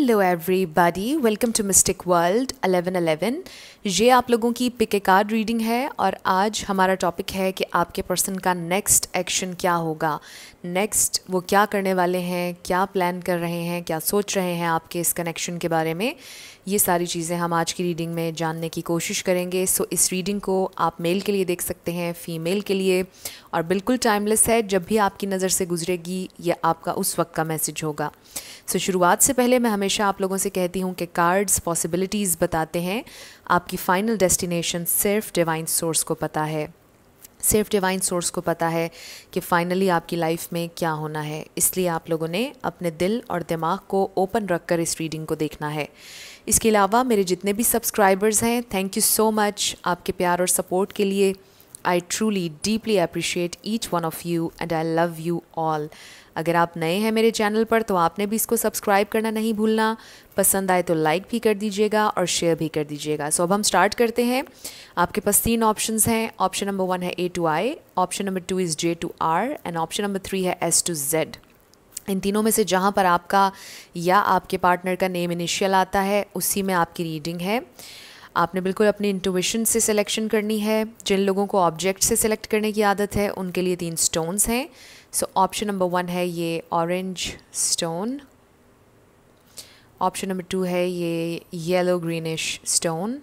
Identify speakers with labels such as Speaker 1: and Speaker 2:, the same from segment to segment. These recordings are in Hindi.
Speaker 1: Hello everybody welcome to mystic world 1111 ये आप लोगों की पिक ए कार्ड रीडिंग है और आज हमारा टॉपिक है कि आपके पर्सन का नेक्स्ट एक्शन क्या होगा नेक्स्ट वो क्या करने वाले हैं क्या प्लान कर रहे हैं क्या सोच रहे हैं आपके इस कनेक्शन के बारे में ये सारी चीज़ें हम आज की रीडिंग में जानने की कोशिश करेंगे सो इस रीडिंग को आप मेल के लिए देख सकते हैं फीमेल के लिए और बिल्कुल टाइमलेस है जब भी आपकी नज़र से गुजरेगी यह आपका उस वक्त का मैसेज होगा सो शुरुआत से पहले मैं हमेशा आप लोगों से कहती हूँ कि कार्ड्स पॉसिबिलिटीज़ बताते हैं आपकी फ़ाइनल डेस्टिनेशन सिर्फ डिवाइन सोर्स को पता है सिर्फ डिवाइन सोर्स को पता है कि फ़ाइनली आपकी लाइफ में क्या होना है इसलिए आप लोगों ने अपने दिल और दिमाग को ओपन रखकर इस रीडिंग को देखना है इसके अलावा मेरे जितने भी सब्सक्राइबर्स हैं थैंक यू सो मच आपके प्यार और सपोर्ट के लिए I truly deeply appreciate each one of you and I love you all अगर आप नए हैं मेरे चैनल पर तो आपने भी इसको सब्सक्राइब करना नहीं भूलना पसंद आए तो लाइक भी कर दीजिएगा और शेयर भी कर दीजिएगा सो so, अब हम स्टार्ट करते हैं आपके पास तीन ऑप्शंस हैं ऑप्शन नंबर वन है A to I option number two is J to R and option number three है एस टू जेड इन तीनों में से जहाँ पर आपका या आपके पार्टनर का नेम इनिशियल आता है उसी में आपकी रीडिंग है आपने बिल्कुल अपने इंटोविशन से सिलेक्शन करनी है जिन लोगों को ऑब्जेक्ट से सिलेक्ट करने की आदत है उनके लिए तीन स्टोन्स हैं सो ऑप्शन नंबर वन है ये orange stone option number two है ये yellow greenish stone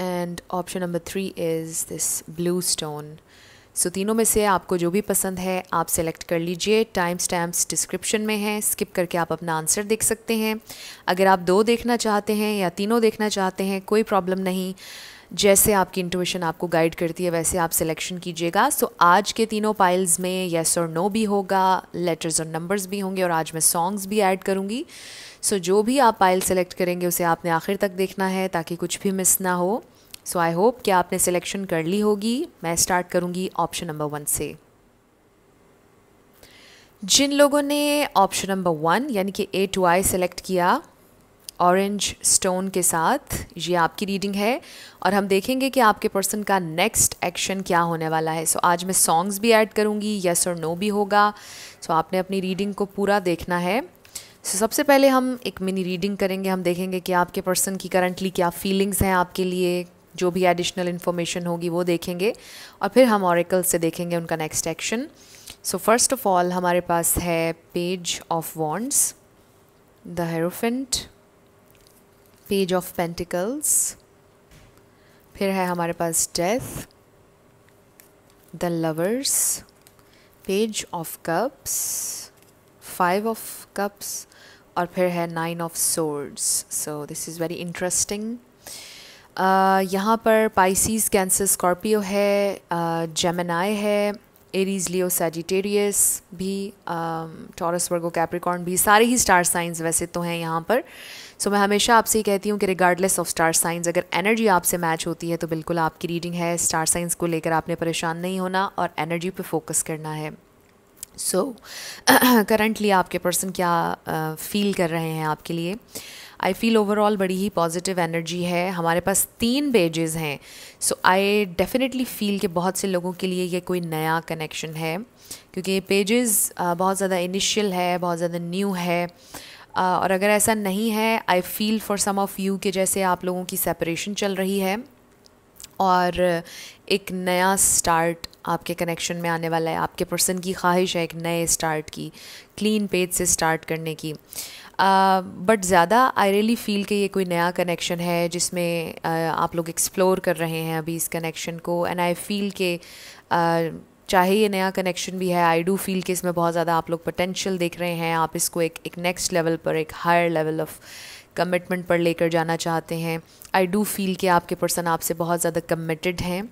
Speaker 1: and option number three is this blue stone so so, तीनों में से आपको जो भी पसंद है आप सेलेक्ट कर लीजिए टाइम स्टैम्प्स डिस्क्रिप्शन में हैं स्किप करके आप अपना आंसर देख सकते हैं अगर आप दो देखना चाहते हैं या तीनों देखना चाहते हैं कोई प्रॉब्लम नहीं जैसे आपकी इंट्यूशन आपको गाइड करती है वैसे आप सिलेक्शन कीजिएगा सो so, आज के तीनों पाइल्स में येस और नो भी होगा लेटर्स और नंबर्स भी होंगे और आज मैं सॉन्ग्स भी ऐड करूँगी सो so, जो भी आप पाइल सेलेक्ट करेंगे उसे आपने आखिर तक देखना है ताकि कुछ भी मिस ना हो सो आई होप कि आपने सिलेक्शन कर ली होगी मैं स्टार्ट करूँगी ऑप्शन नंबर वन से जिन लोगों ने ऑप्शन नंबर वन यानी कि ए टू आई सेलेक्ट किया ऑरेंज स्टोन के साथ ये आपकी रीडिंग है और हम देखेंगे कि आपके पर्सन का नेक्स्ट एक्शन क्या होने वाला है सो so, आज मैं सॉन्ग्स भी ऐड करूँगी यस और नो भी होगा सो so, आपने अपनी रीडिंग को पूरा देखना है सो so, सबसे पहले हम एक मिनी रीडिंग करेंगे हम देखेंगे कि आपके पर्सन की करंटली क्या फीलिंग्स हैं आपके लिए जो भी एडिशनल इन्फॉर्मेशन होगी वो देखेंगे और फिर हम औरकल से देखेंगे उनका next action so first of all हमारे पास है page of wands the hierophant page of pentacles फिर है हमारे पास death the lovers page of cups five of cups और फिर है nine of swords so this is very interesting यहाँ पर पाइसीस कैंसर स्कॉर्पियो है जेमिनाई है एरीज लियो सेजिटेरियस भी टॉरस वर्गो कैप्रिकॉर्न भी सारे ही स्टार साइंस वैसे तो हैं यहाँ पर सो so, मैं हमेशा आपसे ही कहती हूँ कि रिगार्डलेस ऑफ स्टार साइंस अगर एनर्जी आपसे मैच होती है तो बिल्कुल आपकी रीडिंग है स्टार साइंस को लेकर आपने परेशान नहीं होना और एनर्जी पे फोकस करना है सो so, करंटली आपके पर्सन क्या फील uh, कर रहे हैं आपके लिए आई फील ओवरऑल बड़ी ही पॉजिटिव एनर्जी है हमारे पास तीन पेजेस हैं सो आई डेफिनेटली फील कि बहुत से लोगों के लिए ये कोई नया कनेक्शन है क्योंकि ये पेजेस बहुत ज़्यादा इनिशियल है बहुत ज़्यादा न्यू है और अगर ऐसा नहीं है I feel for some of you के जैसे आप लोगों की सेपरेशन चल रही है और एक नया स्टार्ट आपके कनेक्शन में आने वाला है आपके पर्सन की ख्वाहिश है एक नए स्टार्ट की क्लीन पेज से स्टार्ट करने की बट uh, ज़्यादा आई रियली फील कि ये कोई नया कनेक्शन है जिसमें uh, आप लोग एक्सप्लोर कर रहे हैं अभी इस कनेक्शन को एंड आई फील के चाहे ये नया कनेक्शन भी है आई डू फील कि इसमें बहुत ज़्यादा आप लोग पोटेंशियल देख रहे हैं आप इसको एक एक नेक्स्ट लेवल पर एक हायर लेवल ऑफ कमिटमेंट पर लेकर जाना चाहते हैं आई डू फील कि आपके पर्सन आपसे बहुत ज़्यादा कमिटेड हैं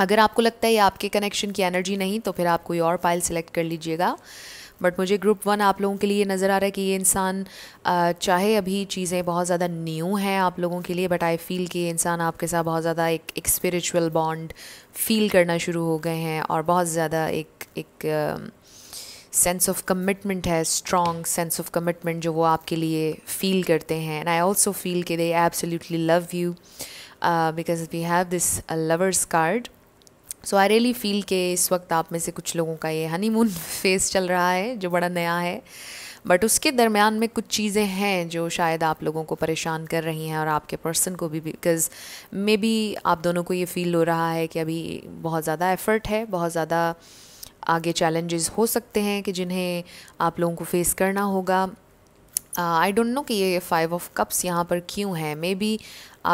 Speaker 1: अगर आपको लगता है ये आपके कनेक्शन की एनर्जी नहीं तो फिर आप कोई और पाइल सेलेक्ट कर लीजिएगा बट मुझे ग्रुप वन आप लोगों के लिए नज़र आ रहा है कि ये इंसान चाहे अभी चीज़ें बहुत ज़्यादा न्यू हैं आप लोगों के लिए बट आई फील कि इंसान आपके साथ बहुत ज़्यादा एक एक स्परिचुअल बॉन्ड फील करना शुरू हो गए हैं और बहुत ज़्यादा एक एक सेंस ऑफ कमिटमेंट है स्ट्रॉन्ग सेंस ऑफ कमिटमेंट जो वो आपके लिए फ़ील करते हैं एंड आई ऑल्सो फील कि they absolutely love you because we have this lovers card so I really feel के इस वक्त आप में से कुछ लोगों का ये हनीमून फेस चल रहा है जो बड़ा नया है बट उसके दरमियान में कुछ चीज़ें हैं जो शायद आप लोगों को परेशान कर रही हैं और आपके पर्सन को भी बिकॉज मे बी आप दोनों को ये फील हो रहा है कि अभी बहुत ज़्यादा एफर्ट है बहुत ज़्यादा आगे चैलेंजेस हो सकते हैं कि जिन्हें आप लोगों को फेस करना होगा आई डोंट नो कि ये फाइव ऑफ कप्स यहाँ पर क्यों हैं मे बी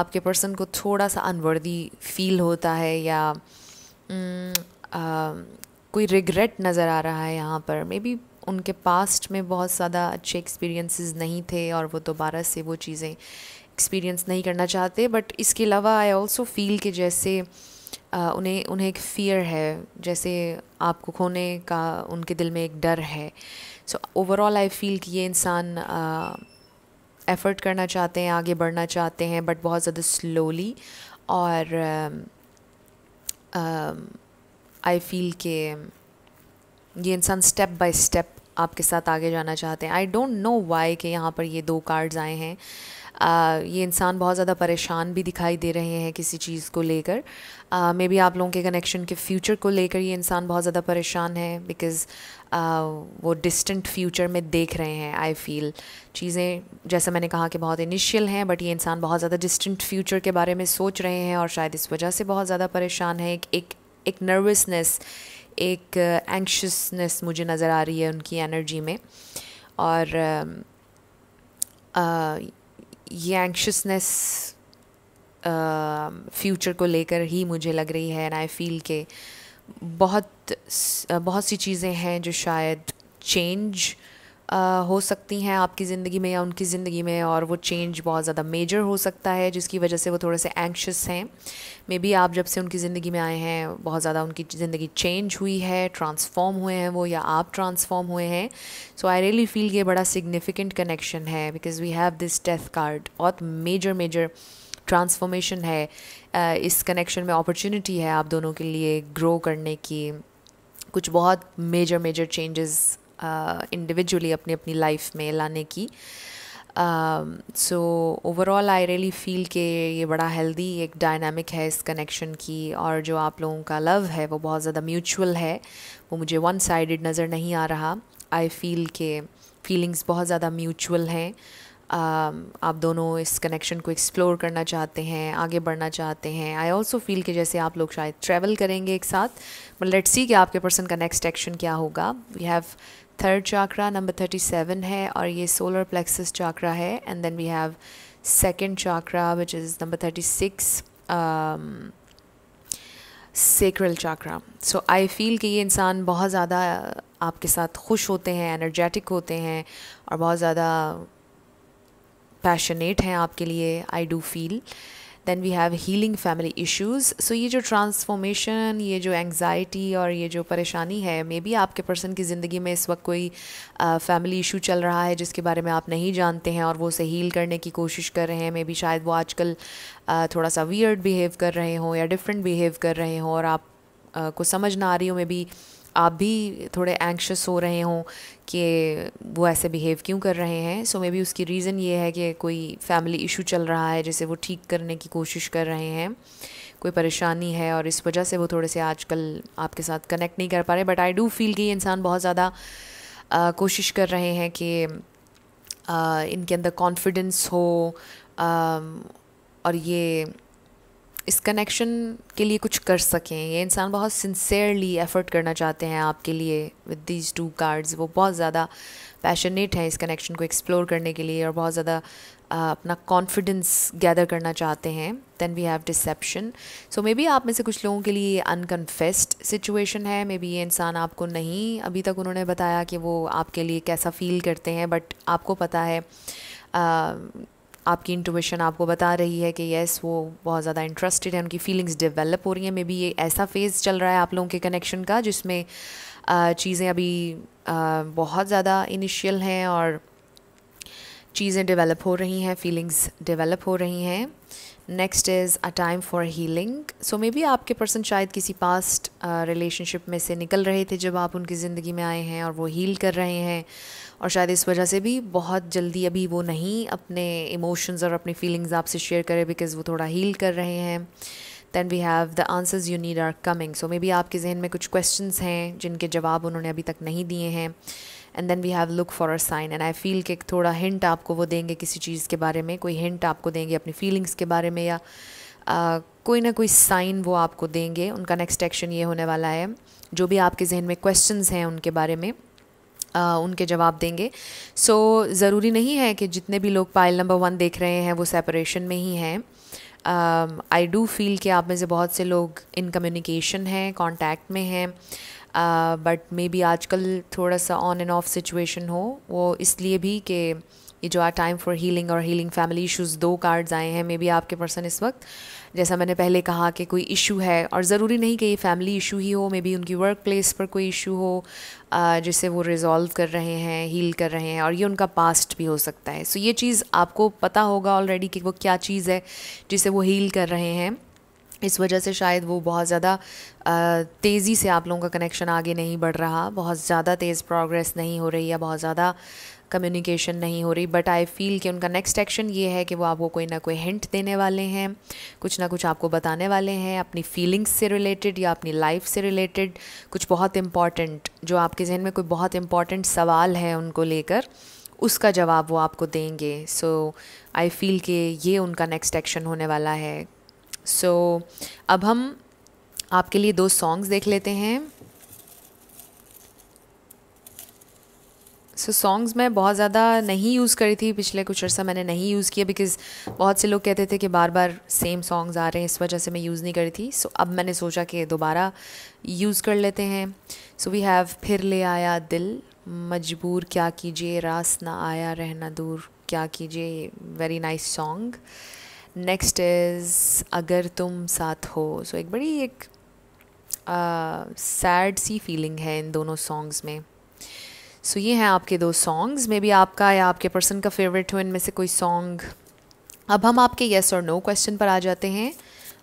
Speaker 1: आपके पर्सन को थोड़ा सा अनवर्दी फील होता है या कोई रिग्रेट नज़र आ रहा है यहाँ पर मे बी उनके पास्ट में बहुत ज़्यादा अच्छे एक्सपीरियंसेस नहीं थे और वो दोबारा से वो चीज़ें एक्सपीरियंस नहीं करना चाहते बट इसके अलावा आई ऑल्सो फील कि जैसे उन्हें उन्हें एक फ़ियर है जैसे आपको खोने का उनके दिल में एक डर है सो ओवरऑल आई फील कि ये इंसान एफ़र्ट करना चाहते हैं आगे बढ़ना चाहते हैं बट बहुत ज़्यादा स्लोली और uh, आई um, फील के ये इंसान स्टेप बाय स्टेप आपके साथ आगे जाना चाहते हैं आई डोंट नो वाई कि यहाँ पर ये दो कार्ड्स आए हैं uh, ये इंसान बहुत ज़्यादा परेशान भी दिखाई दे रहे हैं किसी चीज़ को लेकर मे uh, बी आप लोगों के कनेक्शन के फ्यूचर को लेकर ये इंसान बहुत ज़्यादा परेशान है बिकॉज़ वो डिस्टेंट फ्यूचर में देख रहे हैं आई फील चीज़ें जैसा मैंने कहा कि बहुत इनिशियल हैं बट ये इंसान बहुत ज़्यादा डिस्टेंट फ्यूचर के बारे में सोच रहे हैं और शायद इस वजह से बहुत ज़्यादा परेशान है एक एक एक नर्वसनेस एक एंक्शसनेस uh, मुझे नज़र आ रही है उनकी एनर्जी में और um, आ, ये एंक्शसनेस फ्यूचर uh, को लेकर ही मुझे लग रही है एंड आई फील के बहुत बहुत सी चीज़ें हैं जो शायद चेंज हो सकती हैं आपकी ज़िंदगी में या उनकी ज़िंदगी में और वो चेंज बहुत ज़्यादा मेजर हो सकता है जिसकी वजह से वो थोड़े से एंक्शस हैं मे बी आप जब से उनकी ज़िंदगी में आए हैं बहुत ज़्यादा उनकी ज़िंदगी चेंज हुई है ट्रांसफॉर्म हुए हैं वो या आप ट्रांसफॉर्म हुए हैं सो आई रियली फील ये बड़ा सिग्निफिकेंट कनेक्शन है because we have this death card बहुत मेजर मेजर ट्रांसफॉर्मेशन है इस कनेक्शन में अपॉर्चुनिटी है आप दोनों के लिए ग्रो करने की कुछ बहुत मेजर मेजर चेंजेस इंडिविजुअली अपनी अपनी लाइफ में लाने की so overall I really feel के ये बड़ा हेल्दी एक डायनामिक है इस कनेक्शन की और जो आप लोगों का लव है वो बहुत ज़्यादा म्यूचुअल है वो मुझे वन साइडेड नज़र नहीं आ रहा आई फील के फीलिंग्स बहुत ज़्यादा म्यूचुअल हैं Um, आप दोनों इस कनेक्शन को एक्सप्लोर करना चाहते हैं आगे बढ़ना चाहते हैं आई ऑल्सो फील कि जैसे आप लोग शायद ट्रैवल करेंगे एक साथ बट लेट सी कि आपके पर्सन का नेक्स्ट एक्शन क्या होगा we have third chakra number thirty seven है और ये सोलर प्लेक्सस चाक्रा है and then we have second chakra which is number thirty six sacral chakra so I feel कि ये इंसान बहुत ज़्यादा आपके साथ खुश होते हैं एनर्जेटिक होते हैं और बहुत ज़्यादा पैशनेट हैं आपके लिए I do feel then we have healing family issues so ये जो ट्रांसफॉर्मेशन ये जो एंग्जाइटी और ये जो परेशानी है मे बी आपके पर्सन की ज़िंदगी में इस वक्त कोई फैमिली uh, इशू चल रहा है जिसके बारे में आप नहीं जानते हैं और वो उसे हील करने की कोशिश कर रहे हैं मे बी शायद वो आजकल uh, थोड़ा सा वियर्ड बिहेव कर रहे हों या डिफरेंट बिहेव कर रहे हों और आप uh, को समझ ना आ रही हो मे बी आप भी थोड़े एंक्शस हो रहे हों कि वो ऐसे बिहेव क्यों कर रहे हैं सो मे बी उसकी रीज़न ये है कि कोई फैमिली इशू चल रहा है जिसे वो ठीक करने की कोशिश कर रहे हैं कोई परेशानी है और इस वजह से वो थोड़े से आजकल आपके साथ कनेक्ट नहीं कर पा रहे बट आई डू फील कि इंसान बहुत ज़्यादा कोशिश कर रहे हैं कि आ, इनके अंदर कॉन्फिडेंस हो आ, और ये इस कनेक्शन के लिए कुछ कर सकें ये इंसान बहुत सिंसेयरली एफ़र्ट करना चाहते हैं आपके लिए विद दीज टू कार्ड्स वो बहुत ज़्यादा पैशनेट हैं इस कनेक्शन को एक्सप्लोर करने के लिए और बहुत ज़्यादा अपना कॉन्फिडेंस गैदर करना चाहते हैं then we have deception so मे बी आप में से कुछ लोगों के लिए अनकन्फेस्ड सिचुएशन है मे बी ये इंसान आपको नहीं अभी तक उन्होंने बताया कि वो आपके लिए कैसा फ़ील करते हैं बट आपको पता है uh, आपकी इंटोवेशन आपको बता रही है कि येस वो बहुत ज़्यादा इंटरेस्टेड है उनकी फीलिंग्स डेवलप हो रही हैं मे बी ये ऐसा फेज़ चल रहा है आप लोगों के कनेक्शन का जिसमें चीज़ें अभी बहुत ज़्यादा इनिशियल हैं और चीज़ें डेवलप हो रही हैं फीलिंग्स डेवलप हो रही हैं next is a time for healing so may be आपके पर्सन शायद किसी पास्ट रिलेशनशिप में से निकल रहे थे जब आप उनकी ज़िंदगी में आए हैं और वो हील कर रहे हैं और शायद इस वजह से भी बहुत जल्दी अभी वो नहीं अपने इमोशंस और अपनी फीलिंग्स आपसे शेयर करें बिकॉज़ वो थोड़ा हील कर रहे हैं then we have the answers you need are coming so may be आपके जहन में कुछ क्वेश्चन हैं जिनके जवाब उन्होंने अभी तक नहीं दिए हैं and then we have look for our sign and I feel कि थोड़ा हिंट आपको वो देंगे किसी चीज़ के बारे में कोई हिंट आपको देंगे अपनी फीलिंग्स के बारे में या आ, कोई ना कोई साइन वो आपको देंगे उनका नेक्स्ट एक्शन ये होने वाला है जो भी आपके जहन में क्वेश्चन हैं उनके बारे में आ, उनके जवाब देंगे सो so, ज़रूरी नहीं है कि जितने भी लोग पाइल नंबर वन देख रहे हैं वो सेपरेशन में ही हैं आई डू फील कि आप में से बहुत से लोग इन कम्युनिकेशन हैं कांटेक्ट में हैं बट मे बी आजकल थोड़ा सा ऑन एंड ऑफ सिचुएशन हो वो इसलिए भी कि ये जो आर टाइम फॉर हीलिंग और हीलिंग फैमिली इश्यूज़ दो कार्ड्स आए हैं मे बी आपके पर्सन इस वक्त जैसा मैंने पहले कहा कि कोई इशू है और ज़रूरी नहीं कि ये फैमिली इशू ही हो मे बी उनकी वर्क प्लेस पर कोई इशू हो जिसे वो रिजॉल्व कर रहे हैं हील कर रहे हैं और ये उनका पास्ट भी हो सकता है सो so ये चीज़ आपको पता होगा ऑलरेडी कि वो क्या चीज़ है जिसे वो हील कर रहे हैं इस वजह से शायद वो बहुत ज़्यादा तेज़ी से आप लोगों का कनेक्शन आगे नहीं बढ़ रहा बहुत ज़्यादा तेज़ प्रोग्रेस नहीं हो रही है बहुत ज़्यादा कम्युनिकेशन नहीं हो रही बट आई फील कि उनका नेक्स्ट एक्शन ये है कि वो आपको कोई ना कोई हिंट देने वाले हैं कुछ ना कुछ आपको बताने वाले हैं अपनी फीलिंग्स से रिलेटेड या अपनी लाइफ से रिलेटेड कुछ बहुत इम्पॉर्टेंट जो आपके जहन में कोई बहुत इम्पॉर्टेंट सवाल है उनको लेकर उसका जवाब वो आपको देंगे सो आई फील कि ये उनका नेक्स्ट एक्शन होने वाला है सो so, अब हम आपके लिए दो सॉन्ग्स देख लेते हैं सो सॉन्ग्स मैं बहुत ज़्यादा नहीं यूज़ करी थी पिछले कुछ अर्सा मैंने नहीं यूज़ किया बिकॉज़ बहुत से लोग कहते थे कि बार बार सेम सॉन्ग्स आ रहे हैं इस वजह से मैं यूज़ नहीं करी थी सो so, अब मैंने सोचा कि दोबारा यूज़ कर लेते हैं सो वी हैव फिर ले आया दिल मजबूर क्या कीजिए रास ना आया रहना दूर क्या कीजिए very nice song next is अगर तुम साथ हो सो so, एक बड़ी एक सैड uh, सी फीलिंग है इन दोनों सॉन्ग्स में सो so, ये हैं आपके दो सॉन्ग्स मे बी आपका या आपके पर्सन का फेवरेट हो इनमें से कोई सॉन्ग अब हम आपके येस और नो क्वेश्चन पर आ जाते हैं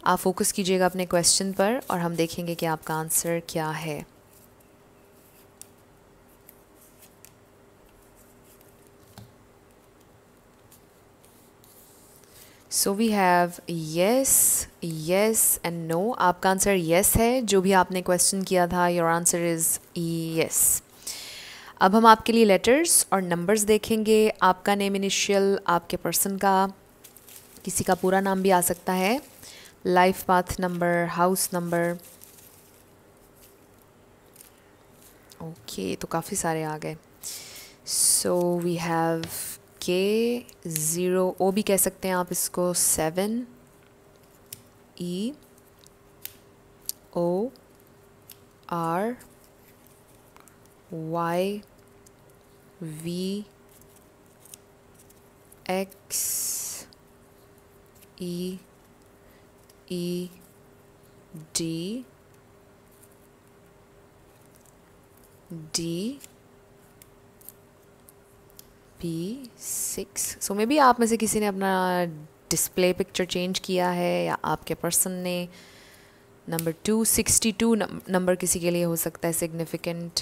Speaker 1: आप फोकस कीजिएगा अपने क्वेश्चन पर और हम देखेंगे कि आपका आंसर क्या है so we have yes yes and no आपका आंसर येस है जो भी आपने क्वेश्चन किया था योर आंसर इज़ येस अब हम आपके लिए लेटर्स और नंबर्स देखेंगे आपका नेम इनिशियल आपके पर्सन का किसी का पूरा नाम भी आ सकता है life path number house number okay तो काफ़ी सारे आ गए सो वी हैव के ज़ीरो ओ भी कह सकते हैं आप इसको seven E O R y v x e e d d P six so मे बी आप में से किसी ने अपना डिस्प्ले पिक्चर चेंज किया है या आपके पर्सन ने number two sixty two number किसी के लिए हो सकता है significant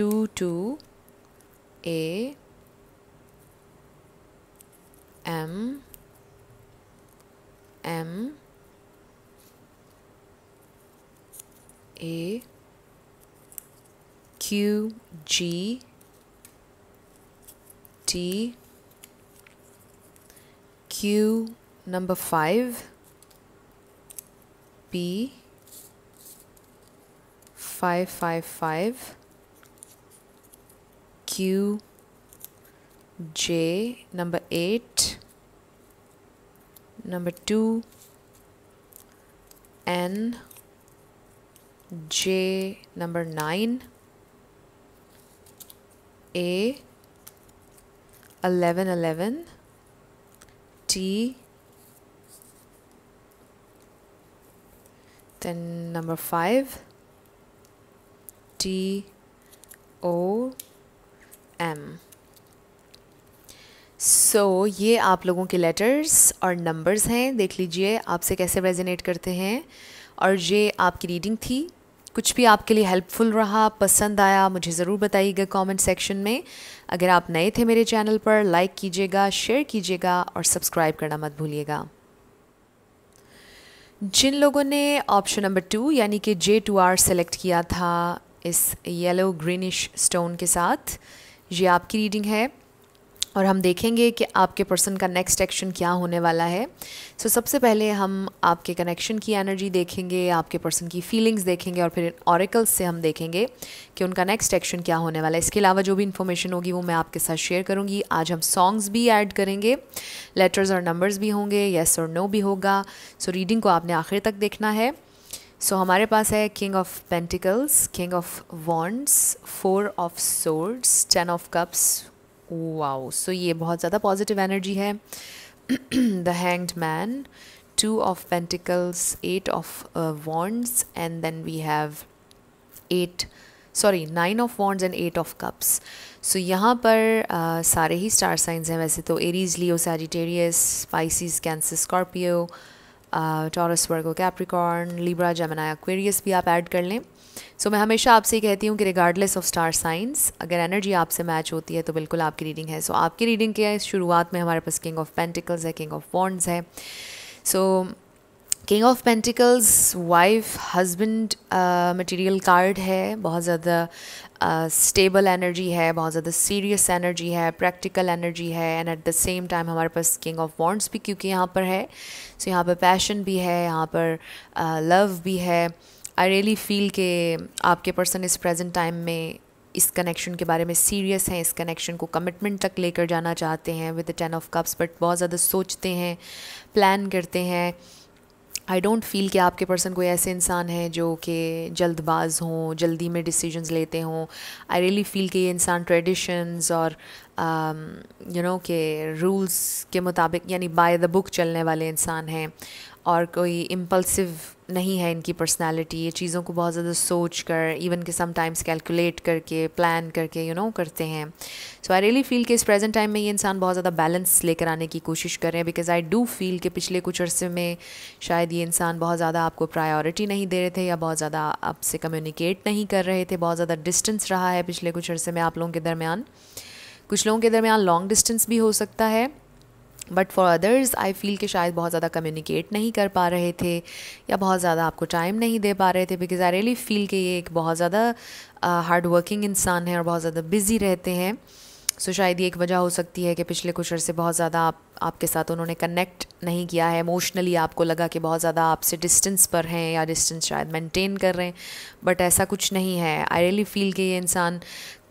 Speaker 1: 2 to A M M A Q G T Q number 5 B 555 Q J number 8 number 2 N J number 9 A 11 11 T then number 5 T O M so so, ये आप लोगों के लेटर्स और नंबर्स हैं देख लीजिए आपसे कैसे रेजिनेट करते हैं और ये आपकी रीडिंग थी कुछ भी आपके लिए हेल्पफुल रहा पसंद आया मुझे ज़रूर बताइएगा कमेंट सेक्शन में अगर आप नए थे मेरे चैनल पर लाइक कीजिएगा शेयर कीजिएगा और सब्सक्राइब करना मत भूलिएगा जिन लोगों ने ऑप्शन नंबर टू यानी कि जे टू आर सेलेक्ट किया था इस येलो ग्रीनिश स्टोन के साथ ये आपकी रीडिंग है और हम देखेंगे कि आपके पर्सन का नेक्स्ट एक्शन क्या होने वाला है सो so, सबसे पहले हम आपके कनेक्शन की एनर्जी देखेंगे आपके पर्सन की फीलिंग्स देखेंगे और फिर ऑरिकल्स से हम देखेंगे कि उनका नेक्स्ट एक्शन क्या होने वाला है इसके अलावा जो भी इन्फॉर्मेशन होगी वो मैं आपके साथ शेयर करूँगी आज हम सॉन्ग्स भी ऐड करेंगे लेटर्स और नंबर्स भी होंगे येस और नो भी होगा सो so, रीडिंग को आपने आखिर तक देखना है सो so, हमारे पास है king of pentacles king of wands four of swords ten of cups wow so ये बहुत ज़्यादा पॉजिटिव एनर्जी है the hanged man two of pentacles eight of wands and then we have eight sorry nine of wands and eight of cups so यहाँ पर uh, सारे ही स्टार साइंस हैं वैसे तो Aries Leo Sagittarius Pisces Cancer Scorpio Taurus Virgo Capricorn Libra Gemini Aquarius भी आप ऐड कर लें सो so, मैं हमेशा आपसे कहती हूँ कि रिगार्डलेस ऑफ स्टार साइंस अगर एनर्जी आपसे मैच होती है तो बिल्कुल आपकी रीडिंग है सो so, आपकी रीडिंग क्या है शुरुआत में हमारे पास किंग ऑफ पेंटिकल्स है किंग ऑफ वॉन्ड्स है so so, king of pentacles wife husband material card है बहुत ज़्यादा स्टेबल uh, एनर्जी है बहुत ज़्यादा सीरियस एनर्जी है प्रैक्टिकल एनर्जी है and at the same time हमारे पास किंग ऑफ वॉन्ट्स भी क्योंकि यहाँ पर है सो so, यहाँ पर पैशन भी है यहाँ पर लव uh, भी है आई रियली फील के आपके पर्सन इस प्रेजेंट टाइम में इस कनेक्शन के बारे में सीरियस हैं इस कनेक्शन को कमिटमेंट तक लेकर जाना चाहते हैं with the ten of cups but बहुत ज़्यादा सोचते हैं प्लान करते हैं आई डोंट फील कि आपके पर्सन कोई ऐसे इंसान हैं जो कि जल्दबाज हों जल्दी में डिसीजंस लेते हों आई रियली फील कि ये इंसान ट्रेडिशंस और यू नो के रूल्स के मुताबिक यानी बाय द बुक चलने वाले इंसान हैं और कोई इम्पल्सिव नहीं है इनकी पर्सनालिटी ये चीज़ों को बहुत ज़्यादा सोच कर इवन के समटाइम्स कैलकुलेट करके प्लान करके यू you नो know, करते हैं सो आई रियली फील कि इस प्रेजेंट टाइम में ये इंसान बहुत ज़्यादा बैलेंस लेकर आने की कोशिश कर रहे हैं बिकॉज आई डू फील कि पिछले कुछ अर्से में शायद ये इंसान बहुत ज़्यादा आपको प्रायोरिटी नहीं दे रहे थे या बहुत ज़्यादा आपसे कम्युनिकेट नहीं कर रहे थे बहुत ज़्यादा डिस्टेंस रहा है पिछले कुछ अर्से में आप लोगों के दरमियान कुछ लोगों के दरमियान लॉन्ग डिस्टेंस भी हो सकता है but for others I feel कि शायद बहुत ज़्यादा कम्युनिकेट नहीं कर पा रहे थे या बहुत ज़्यादा आपको टाइम नहीं दे पा रहे थे बिकॉज़ आई रियली फील कि ये एक बहुत ज़्यादा हार्ड uh, वर्किंग इंसान है और बहुत ज़्यादा बिज़ी रहते हैं सो शायद ये एक वजह हो सकती है कि पिछले कुछ अरसे बहुत ज़्यादा आप आपके साथ उन्होंने कनेक्ट नहीं किया है इमोशनली आपको लगा कि बहुत ज़्यादा आपसे डिस्टेंस पर हैं या डिस्टेंस शायद मेंटेन कर रहे हैं बट ऐसा कुछ नहीं है आई रियली फील कि ये इंसान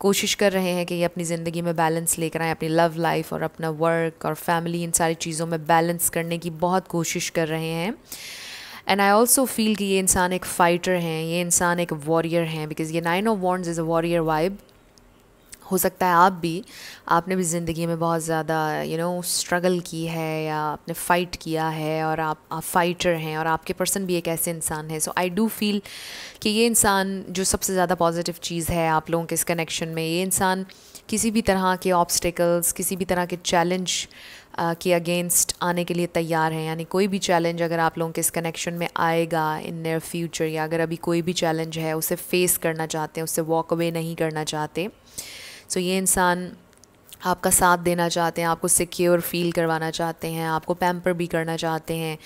Speaker 1: कोशिश कर रहे हैं कि ये अपनी ज़िंदगी में बैलेंस लेकर आएँ अपनी लव लाइफ और अपना वर्क और फैमिली इन सारी चीज़ों में बैलेंस करने की बहुत कोशिश कर रहे हैं एंड आई ऑल्सो फील कि ये इंसान एक फ़ाइटर हैं ये इंसान एक वॉरियर हैं बिकॉज ये nine of wands is a warrior vibe हो सकता है आप भी आपने भी ज़िंदगी में बहुत ज़्यादा यू नो स्ट्रगल की है या आपने फ़ाइट किया है और आप आप फाइटर हैं और आपके पर्सन भी एक ऐसे इंसान है सो आई डू फील कि ये इंसान जो सबसे ज़्यादा पॉजिटिव चीज़ है आप लोगों के इस कनेक्शन में ये इंसान किसी भी तरह के ऑब्स्टिकल्स किसी भी तरह के चैलेंज के अगेंस्ट आने के लिए तैयार हैं यानी कोई भी चैलेंज अगर आप लोगों के इस कनेक्शन में आएगा इन नियर फ्यूचर या अगर अभी कोई भी चैलेंज है उसे फेस करना चाहते हैं उससे वॉक अवे नहीं करना चाहते सो ये इंसान आपका साथ देना चाहते हैं आपको सिक्योर फील करवाना चाहते हैं आपको पैम्पर भी करना चाहते हैं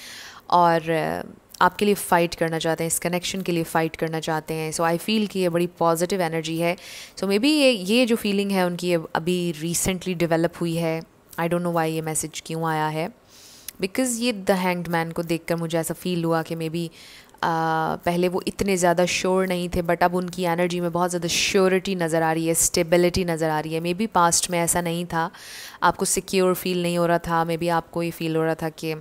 Speaker 1: और uh, आपके लिए फ़ाइट करना चाहते हैं इस कनेक्शन के लिए फ़ाइट करना चाहते हैं सो आई फील कि ये बड़ी पॉजिटिव एनर्जी है सो मे बी ये ये जो फीलिंग है उनकी ये अभी रिसेंटली डेवलप हुई है आई डोंट नो वाई ये मैसेज क्यों आया है बिकॉज़ ये द हैंग्ड मैन को देखकर मुझे ऐसा फील हुआ कि मे बी आ, पहले वो इतने ज़्यादा श्योर नहीं थे बट अब उनकी एनर्जी में बहुत ज़्यादा श्योरिटी नज़र आ रही है स्टेबिलिटी नज़र आ रही है मे बी पास्ट में ऐसा नहीं था आपको सिक्योर फील नहीं हो रहा था मे बी आपको ये फील हो रहा था कि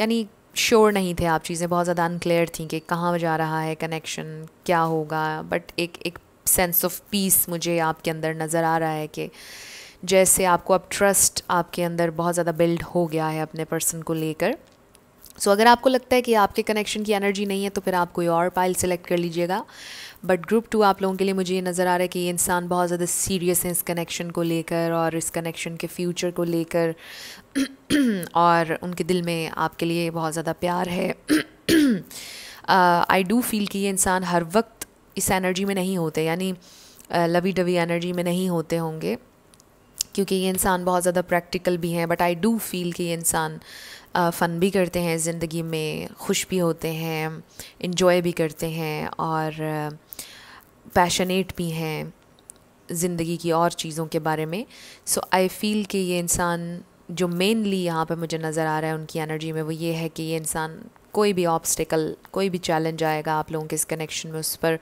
Speaker 1: यानी श्योर नहीं थे आप चीज़ें बहुत ज़्यादा अनक्लियर थी कि कहाँ जा रहा है कनेक्शन क्या होगा बट एक एक सेंस ऑफ पीस मुझे आपके अंदर नज़र आ रहा है कि जैसे आपको अब ट्रस्ट आपके अंदर बहुत ज़्यादा बिल्ड हो गया है अपने पर्सन को लेकर सो so, अगर आपको लगता है कि आपके कनेक्शन की एनर्जी नहीं है तो फिर आप कोई और पाइल सेलेक्ट कर लीजिएगा बट ग्रुप टू आप लोगों के लिए मुझे ये नज़र आ रहा है कि ये इंसान बहुत ज़्यादा सीरियस है इस कनेक्शन को लेकर और इस कनेक्शन के फ्यूचर को लेकर और उनके दिल में आपके लिए बहुत ज़्यादा प्यार है आई डू फील कि ये इंसान हर वक्त इस एनर्जी में नहीं होते यानी लवी डवी एनर्जी में नहीं होते होंगे क्योंकि ये इंसान बहुत ज़्यादा प्रैक्टिकल भी हैं बट आई डू फील कि ये इंसान फ़न भी करते हैं ज़िंदगी में खुश भी होते हैं इन्जॉय भी करते हैं और पैशनेट भी हैं ज़िंदगी की और चीज़ों के बारे में सो आई फील कि ये इंसान जो मेनली यहाँ पे मुझे नज़र आ रहा है उनकी एनर्जी में वो ये है कि ये इंसान कोई भी ऑब्स्टिकल कोई भी चैलेंज आएगा आप लोगों के इस कनेक्शन में उस पर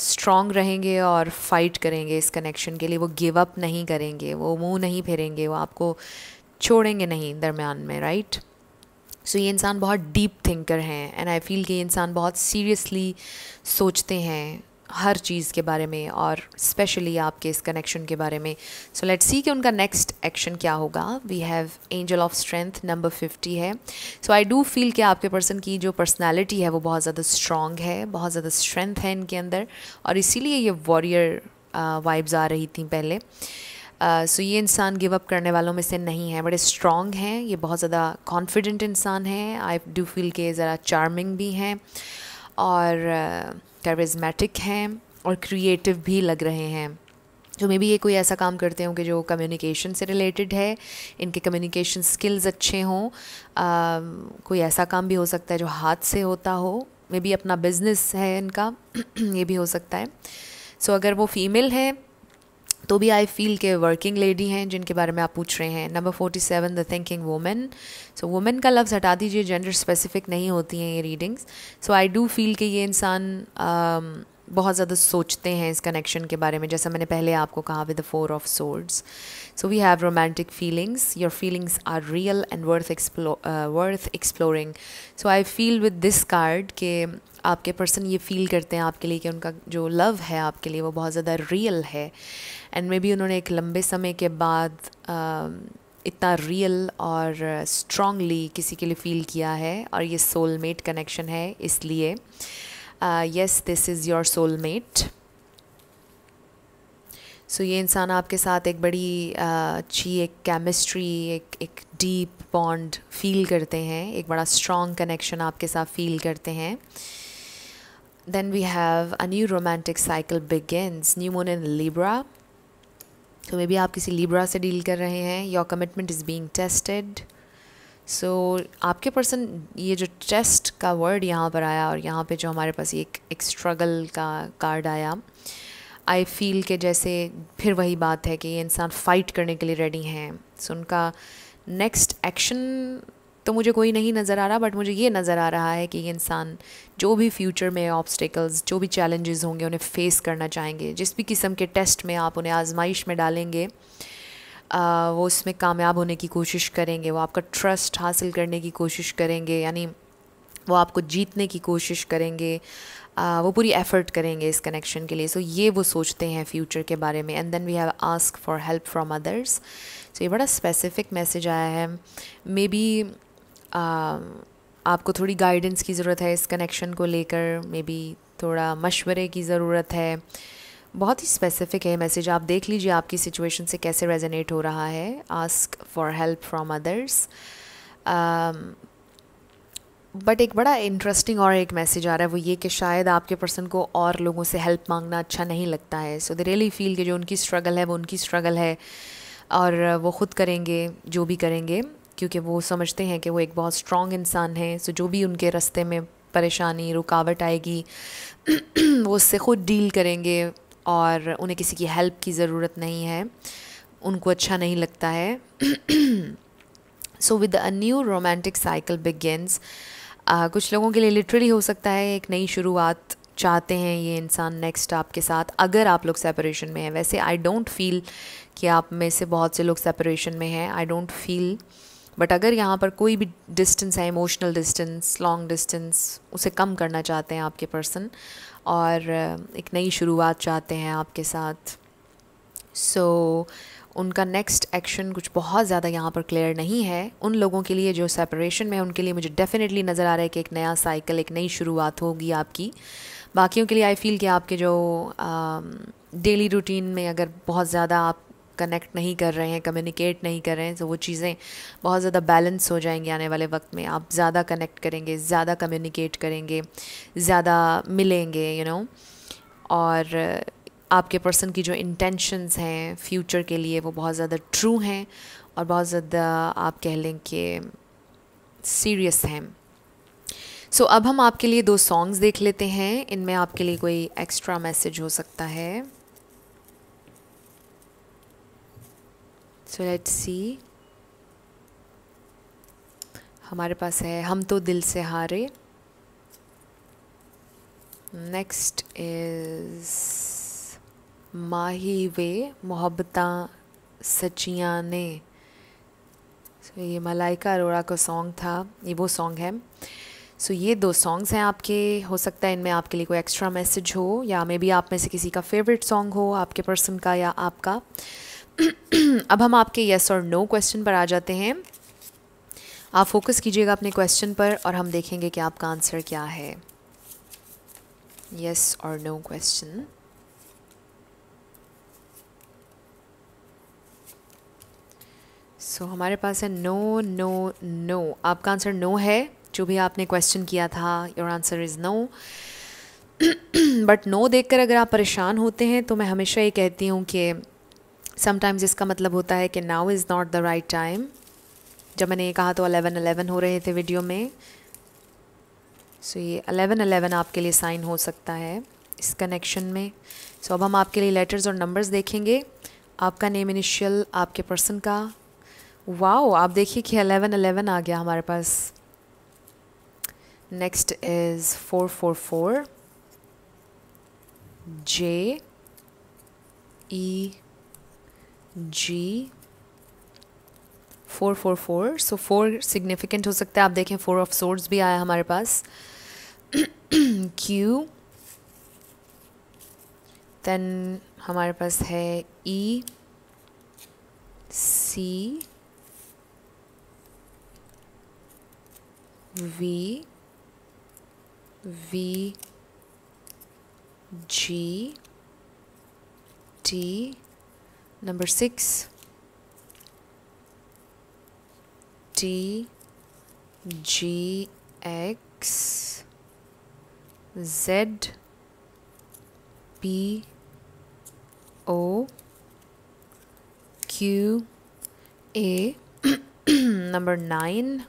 Speaker 1: स्ट्रॉन्ग uh, रहेंगे और फाइट करेंगे इस कनेक्शन के लिए वो गिव अप नहीं करेंगे वो मुंह नहीं फेरेंगे वो आपको छोड़ेंगे नहीं दरमियान में राइट सो so, ये इंसान बहुत डीप थिंकर हैं एंड आई फील कि ये इंसान बहुत सीरियसली सोचते हैं हर चीज़ के बारे में और स्पेशली आपके इस कनेक्शन के बारे में सो लेट्स सी कि उनका नेक्स्ट एक्शन क्या होगा we have angel of strength number fifty है सो आई डू फील कि आपके पर्सन की जो पर्सनैलिटी है वो बहुत ज़्यादा स्ट्रॉन्ग है बहुत ज़्यादा स्ट्रेंथ है इनके अंदर और इसीलिए ये वॉरियर वाइब्स uh, आ रही थी पहले uh, सो uh, ये इंसान गिव अप करने वालों में से नहीं है बड़े स्ट्रॉन्ग हैं ये बहुत ज़्यादा कॉन्फिडेंट इंसान हैं आई डू फील के ज़रा चार्मिंग भी हैं और टेरिजमेटिक uh, हैं और क्रिएटिव भी लग रहे हैं तो मे भी ये कोई ऐसा काम करते होंगे कि जो कम्युनिकेशन से रिलेटेड है इनके कम्युनिकेशन स्किल्स अच्छे हों uh, कोई ऐसा काम भी हो सकता है जो हाथ से होता हो मे भी अपना बिजनेस है इनका ये भी हो सकता है सो so, अगर वो फीमेल है तो भी आई फील के वर्किंग लेडी हैं जिनके बारे में आप पूछ रहे हैं number forty seven the thinking women so women का लफ्ज़ हटा दीजिए जेंडर स्पेसिफिक नहीं होती हैं ये readings so I do feel कि ये इंसान um, बहुत ज़्यादा सोचते हैं इस कनेक्शन के बारे में जैसा मैंने पहले आपको कहा with the four of swords so we have romantic feelings your feelings are real and worth explo worth exploring so I feel with this card के आपके पर्सन ये फील करते हैं आपके लिए कि उनका जो लव है आपके लिए वो बहुत ज़्यादा रियल है एंड मे बी उन्होंने एक लंबे समय के बाद इतना रियल और स्ट्रांगली किसी के लिए फील किया है और ये सोलमेट कनेक्शन है इसलिए yes this is your soulmate so ये इंसान आपके साथ एक बड़ी uh, अच्छी एक केमिस्ट्री एक एक डीप बॉन्ड फील करते हैं एक बड़ा स्ट्रांग कनेक्शन आपके साथ फील करते हैं then we have a new romantic cycle begins new moon in Libra तो मे बी आप किसी लिब्रा से डील कर रहे हैं your commitment is being tested so आपके पर्सन ये जो टेस्ट का वर्ड यहाँ पर आया और यहाँ पे जो हमारे पास एक एक स्ट्रगल का कार्ड आया आई फील के जैसे फिर वही बात है कि ये इंसान फ़ाइट करने के लिए रेडी हैं सो so, उनका नेक्स्ट एक्शन तो मुझे कोई नहीं नज़र आ रहा बट मुझे ये नज़र आ रहा है कि ये इंसान जो भी फ्यूचर में ऑब्स्टिकल्स जो भी चैलेंजेस होंगे उन्हें फ़ेस करना चाहेंगे जिस भी किस्म के टेस्ट में आप उन्हें आजमाइश में डालेंगे आ, वो उसमें कामयाब होने की कोशिश करेंगे वो आपका ट्रस्ट हासिल करने की कोशिश करेंगे यानी वो आपको जीतने की कोशिश करेंगे आ, वो पूरी एफ़र्ट करेंगे इस कनेक्शन के लिए सो ये वो सोचते हैं फ्यूचर के बारे में and then we have ask for help from others so ये बड़ा स्पेसिफिक मैसेज आया है मे बी Um, आपको थोड़ी गाइडेंस की ज़रूरत है इस कनेक्शन को लेकर मे बी थोड़ा मशवरे की ज़रूरत है बहुत ही स्पेसिफिक है मैसेज आप देख लीजिए आपकी सिचुएशन से कैसे रेजोनेट हो रहा है ask for help from others but एक बड़ा इंटरेस्टिंग और एक मैसेज आ रहा है वो ये कि शायद आपके पर्सन को और लोगों से हेल्प मांगना अच्छा नहीं लगता है सो दे रियली फील कि जो उनकी स्ट्रगल है वो उनकी स्ट्रगल है और वो ख़ुद करेंगे जो भी करेंगे क्योंकि वो समझते हैं कि वो एक बहुत स्ट्रॉन्ग इंसान है सो जो भी उनके रास्ते में परेशानी रुकावट आएगी वो उससे खुद डील करेंगे और उन्हें किसी की हेल्प की ज़रूरत नहीं है उनको अच्छा नहीं लगता है so with a new romantic cycle begins कुछ लोगों के लिए लिटरली हो सकता है एक नई शुरुआत चाहते हैं ये इंसान नेक्स्ट आपके साथ अगर आप लोग सेपरेशन में हैं वैसे आई डोंट फील कि आप में से बहुत से लोग सेपरेशन में हैं आई डोंट फील बट अगर यहाँ पर कोई भी डिस्टेंस है इमोशनल डिस्टेंस लॉन्ग डिस्टेंस उसे कम करना चाहते हैं आपके पर्सन और एक नई शुरुआत चाहते हैं आपके साथ सो so, उनका नेक्स्ट एक्शन कुछ बहुत ज़्यादा यहाँ पर क्लियर नहीं है उन लोगों के लिए जो सेपरेशन में है उनके लिए मुझे डेफिनेटली नज़र आ रहा है कि एक नया साइकिल एक नई शुरुआत होगी आपकी बाकियों के लिए आई फील कि आपके जो डेली रूटीन में अगर बहुत ज़्यादा आप कनेक्ट नहीं कर रहे हैं कम्युनिकेट नहीं कर रहे हैं तो वो चीज़ें बहुत ज़्यादा बैलेंस हो जाएंगी आने वाले वक्त में आप ज़्यादा कनेक्ट करेंगे ज़्यादा कम्युनिकेट करेंगे ज़्यादा मिलेंगे यू you नो know? और आपके पर्सन की जो इंटेंशंस हैं फ्यूचर के लिए वो बहुत ज़्यादा ट्रू हैं और बहुत ज़्यादा आप कह लें कि सीरियस हैं सो so, अब हम आपके लिए दो सॉन्ग्स देख लेते हैं इनमें आपके लिए कोई एक्स्ट्रा मैसेज हो सकता है सो लेट्स सी हमारे पास है हम तो दिल से हारे नेक्स्ट इज़ माही वे मोहब्बता सचिया ने so, ये मलाइका अरोड़ा का सॉन्ग था ये वो सॉन्ग है सो so, ये दो सॉन्ग्स हैं आपके हो सकता है इनमें आपके लिए कोई एक्स्ट्रा मैसेज हो या मे बी आप में से किसी का फेवरेट सॉन्ग हो आपके पर्सन का या आपका अब हम आपके येस और नो क्वेश्चन पर आ जाते हैं आप फोकस कीजिएगा अपने क्वेश्चन पर और हम देखेंगे कि आपका आंसर क्या है येस और नो क्वेश्चन सो हमारे पास है नो नो नो आपका आंसर नो है जो भी आपने क्वेश्चन किया था your answer is no but no देखकर अगर आप परेशान होते हैं तो मैं हमेशा ये कहती हूँ कि समटाइम्स इसका मतलब होता है कि now is not the right time जब मैंने ये कहा तो अलेवन अलेवन हो रहे थे वीडियो में सो so, ये अलेवन अलेवन आपके लिए साइन हो सकता है इस कनेक्शन में सो so, अब हम आपके लिए लेटर्स और नंबर्स देखेंगे आपका नेम इनिशियल आपके पर्सन का वाओ आप देखिए कि अलेवन अलेवन आ गया हमारे पास next is four four four J E G four four four so four significant हो सकता है आप देखें फोर ऑफ सोर्स भी आया हमारे पास क्यू देन हमारे पास है ई e, C V V G T Number 6 T G X Z P O Q A number 9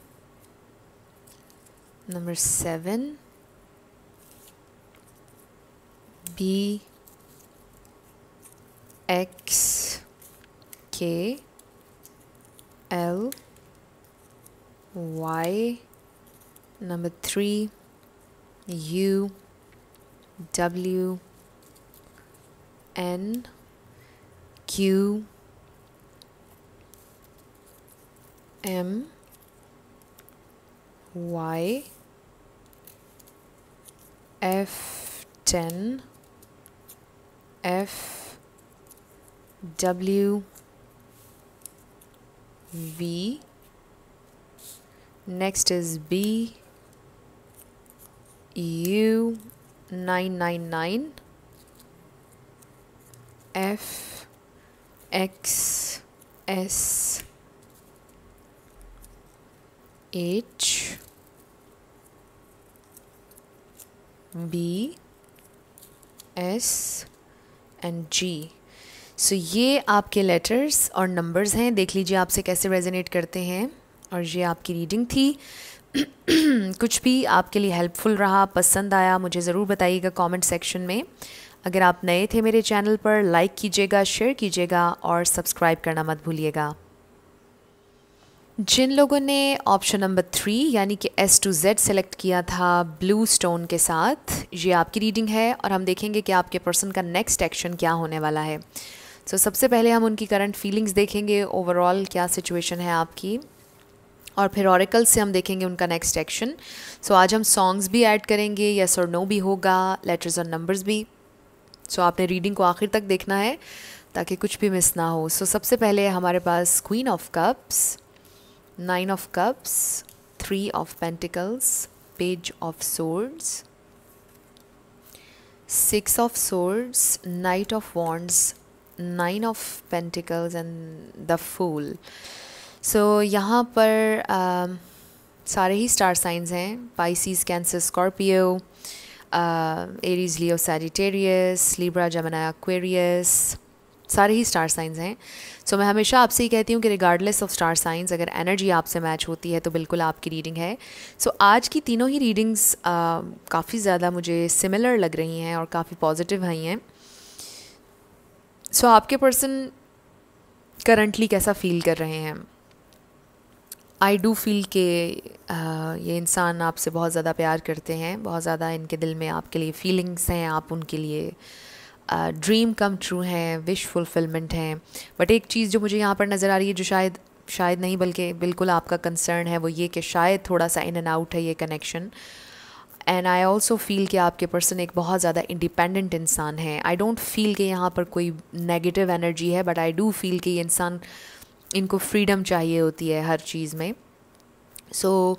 Speaker 1: number 7 B X K L Y number 3 U W N Q M Y F 10 F W V. Next is B U 999 F X S H B S and G so so, ये आपके लेटर्स और नंबर्स हैं देख लीजिए आपसे कैसे रेजोनेट करते हैं और ये आपकी रीडिंग थी कुछ भी आपके लिए हेल्पफुल रहा पसंद आया मुझे ज़रूर बताइएगा कमेंट सेक्शन में अगर आप नए थे मेरे चैनल पर लाइक कीजिएगा शेयर कीजिएगा और सब्सक्राइब करना मत भूलिएगा जिन लोगों ने ऑप्शन नंबर थ्री यानी कि एस टू जेड सेलेक्ट किया था ब्लू स्टोन के साथ ये आपकी रीडिंग है और हम देखेंगे कि आपके पर्सन का नेक्स्ट एक्शन क्या होने वाला है सो so, सबसे पहले हम उनकी करंट फीलिंग्स देखेंगे ओवरऑल क्या सिचुएशन है आपकी और फिर ऑरिकल से हम देखेंगे उनका नेक्स्ट एक्शन सो आज हम सॉन्ग्स भी ऐड करेंगे यस और नो भी होगा लेटर्स और नंबर्स भी सो so, आपने रीडिंग को आखिर तक देखना है ताकि कुछ भी मिस ना हो सो so, सबसे पहले हमारे पास queen of cups nine of cups three of pentacles page of swords six of swords knight of wands nine of pentacles and the fool so यहाँ पर uh, सारे ही स्टार साइंस हैं Pisces Cancer Scorpio Aries Leo Sagittarius Libra Gemini Aquarius सारे ही स्टार साइंस हैं सो so, मैं हमेशा आपसे ही कहती हूँ कि रिगार्डलेस ऑफ स्टार साइंस अगर एनर्जी आपसे मैच होती है तो बिल्कुल आपकी रीडिंग है सो so, आज की तीनों ही रीडिंग्स uh, काफ़ी ज़्यादा मुझे सिमिलर लग रही हैं और काफ़ी पॉजिटिव आई हैं सो so, आपके पर्सन करंटली कैसा फील कर रहे हैं आई डू फील के ये इंसान आपसे बहुत ज़्यादा प्यार करते हैं बहुत ज़्यादा इनके दिल में आपके लिए फीलिंग्स हैं आप उनके लिए ड्रीम कम ट्रू हैं विश फुलफिलमेंट हैं बट एक चीज़ जो मुझे यहाँ पर नज़र आ रही है जो शायद शायद नहीं बल्कि बिल्कुल आपका कंसर्न है वो ये कि शायद थोड़ा सा इन एंड आउट है ये connection uh, and I also feel कि आपके पर्सन एक बहुत ज़्यादा इंडिपेंडेंट इंसान है आई डोंट फील कि यहाँ पर कोई नेगेटिव एनर्जी है बट आई डू फील कि ये इंसान इनको फ्रीडम चाहिए होती है हर चीज़ में सो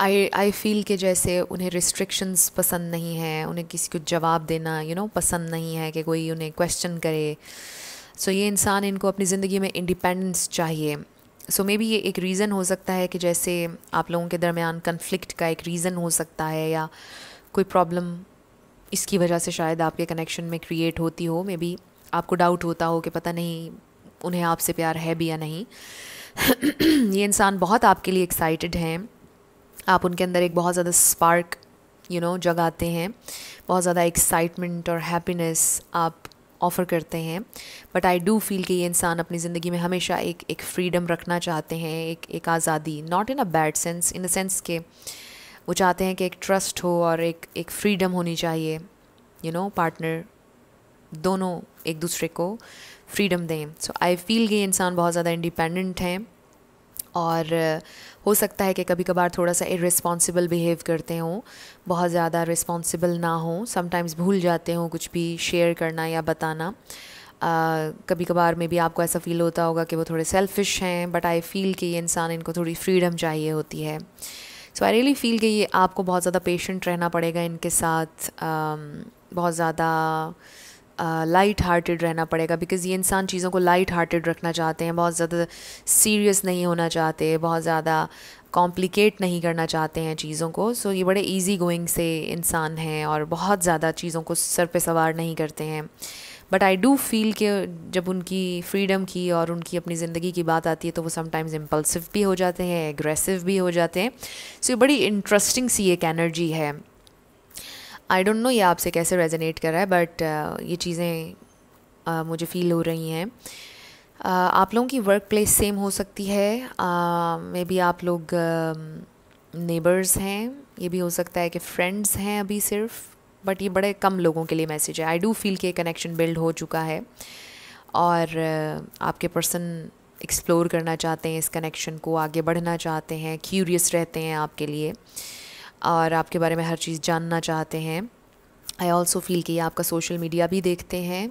Speaker 1: आई आई फील कि जैसे उन्हें रिस्ट्रिक्शंस पसंद नहीं है उन्हें किसी को जवाब देना यू you नो know, पसंद नहीं है कि कोई उन्हें क्वेश्चन करे सो so, ये इंसान इनको अपनी ज़िंदगी में इंडिपेंडेंस चाहिए सो मे बी ये एक रीज़न हो सकता है कि जैसे आप लोगों के दरमियान कन्फ्लिक्ट का एक रीज़न हो सकता है या कोई प्रॉब्लम इसकी वजह से शायद आपके कनेक्शन में क्रिएट होती हो मे बी आपको डाउट होता हो कि पता नहीं उन्हें आपसे प्यार है भी या नहीं ये इंसान बहुत आपके लिए एक्साइटेड हैं आप उनके अंदर एक बहुत ज़्यादा स्पार्क यू नो जगाते हैं बहुत ज़्यादा एक्साइटमेंट और हैप्पीनेस आप ऑफ़र करते हैं बट आई डू फील कि ये इंसान अपनी ज़िंदगी में हमेशा एक एक फ्रीडम रखना चाहते हैं एक एक आज़ादी not in a bad sense in देंस सेंस के वो चाहते हैं कि एक ट्रस्ट हो और एक एक फ्रीडम होनी चाहिए यू नो पार्टनर दोनों एक दूसरे को फ्रीडम दें सो आई फील कि इंसान बहुत ज़्यादा इंडिपेंडेंट हैं और हो सकता है कि कभी कभार थोड़ा सा इरेस्पॉन्सिबल बिहेव करते हों बहुत ज़्यादा रिस्पॉन्सिबल ना हों समटाइम्स भूल जाते हों कुछ भी शेयर करना या बताना कभी कभार में भी आपको ऐसा फ़ील होता होगा कि वो थोड़े सेल्फिश हैं बट आई फील कि ये इंसान इनको थोड़ी फ्रीडम चाहिए होती है सो आई रियली फील कि ये आपको बहुत ज़्यादा पेशेंट रहना पड़ेगा इनके साथ uh, बहुत ज़्यादा लाइट हार्टेड रहना पड़ेगा बिकॉज़ ये इंसान चीज़ों को लाइट हार्टेड रखना चाहते हैं बहुत ज़्यादा सीरियस नहीं होना चाहते बहुत ज़्यादा कॉम्प्लिकेट नहीं करना चाहते हैं चीज़ों को सो so, ये बड़े ईजी गोइंग से इंसान हैं और बहुत ज़्यादा चीज़ों को सर पे सवार नहीं करते हैं बट आई डू फील कि जब उनकी फ्रीडम की और उनकी अपनी ज़िंदगी की बात आती है तो वो समटाइम्स इम्पल्सिव भी हो जाते हैं एग्रेसिव भी हो जाते हैं सो so, ये बड़ी इंटरेस्टिंग सी एक एनर्जी है आई डोंट नो ये आपसे कैसे रेजोनेट कर रहा है बट uh, ये चीज़ें uh, मुझे फ़ील हो रही हैं uh, आप लोगों की वर्क प्लेस सेम हो सकती है मे uh, बी आप लोग नेबर्स um, हैं ये भी हो सकता है कि फ्रेंड्स हैं अभी सिर्फ बट ये बड़े कम लोगों के लिए मैसेज है आई डू फील कि कनेक्शन बिल्ड हो चुका है और uh, आपके पर्सन एक्सप्लोर करना चाहते हैं इस कनेक्शन को आगे बढ़ना चाहते हैं क्यूरियस रहते हैं आपके लिए और आपके बारे में हर चीज़ जानना चाहते हैं आई ऑल्सो फील कि आपका सोशल मीडिया भी देखते हैं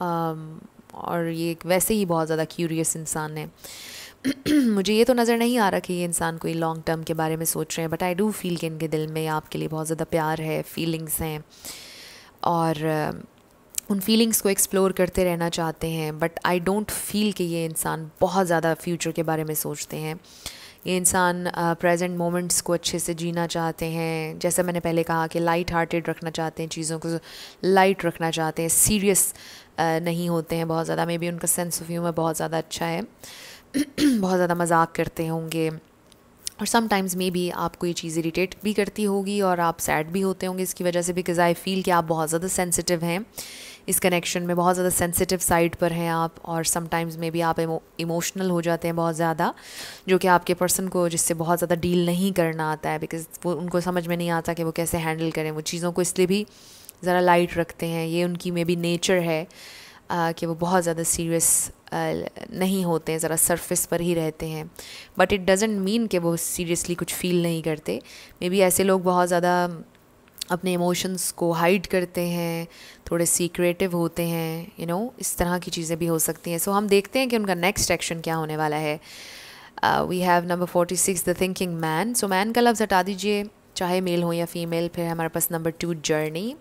Speaker 1: और ये एक वैसे ही बहुत ज़्यादा क्यूरियस इंसान है मुझे ये तो नज़र नहीं आ रहा कि ये इंसान कोई लॉन्ग टर्म के बारे में सोच रहे हैं बट आई डू फील कि इनके दिल में आपके लिए बहुत ज़्यादा प्यार है फीलिंग्स हैं और उन फीलिंग्स को एक्सप्लोर करते रहना चाहते हैं बट आई डोंट फील कि ये इंसान बहुत ज़्यादा फ्यूचर के बारे में सोचते हैं ये इंसान प्रेजेंट मोमेंट्स को अच्छे से जीना चाहते हैं जैसे मैंने पहले कहा कि लाइट हार्टेड रखना चाहते हैं चीज़ों को लाइट रखना चाहते हैं सीरियस नहीं होते हैं बहुत ज़्यादा मे बी उनका सेंस ऑफ ह्यूमर बहुत ज़्यादा अच्छा है बहुत ज़्यादा मजाक करते होंगे और समटाइम्स मे बी आपको ये चीज़ इरीटेट भी करती होगी और आप सैड भी होते होंगे इसकी वजह से बिकॉज आई फील कि आप बहुत ज़्यादा सेंसिटिव हैं इस कनेक्शन में बहुत ज़्यादा सेंसिटिव साइड पर हैं आप और समटाइम्स मे भी आप इमोशनल हो जाते हैं बहुत ज़्यादा जो कि आपके पर्सन को जिससे बहुत ज़्यादा डील नहीं करना आता है बिकॉज वो उनको समझ में नहीं आता कि वो कैसे हैंडल करें वो चीज़ों को इसलिए भी ज़रा लाइट रखते हैं ये उनकी मे बी नेचर है कि वो बहुत ज़्यादा सीरियस नहीं होते हैं ज़रा सरफेस पर ही रहते हैं बट इट डजेंट मीन कि वो सीरियसली कुछ फील नहीं करते मे बी ऐसे लोग बहुत ज़्यादा अपने इमोशंस को हाइड करते हैं थोड़े सीक्रेटिव होते हैं यू you नो know, इस तरह की चीज़ें भी हो सकती हैं सो so, हम देखते हैं कि उनका नेक्स्ट एक्शन क्या होने वाला है we have number forty six the thinking man so man का लफ्ज़ हटा दीजिए चाहे मेल हो या फीमेल फिर हमारे पास number two journey